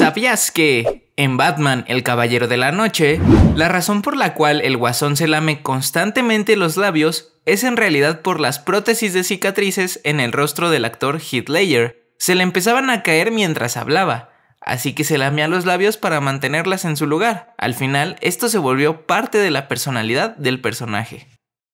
¿Sabías que en Batman, el Caballero de la Noche, la razón por la cual el guasón se lame constantemente los labios es en realidad por las prótesis de cicatrices en el rostro del actor Heath Ledger. Se le empezaban a caer mientras hablaba, así que se lamía los labios para mantenerlas en su lugar. Al final, esto se volvió parte de la personalidad del personaje.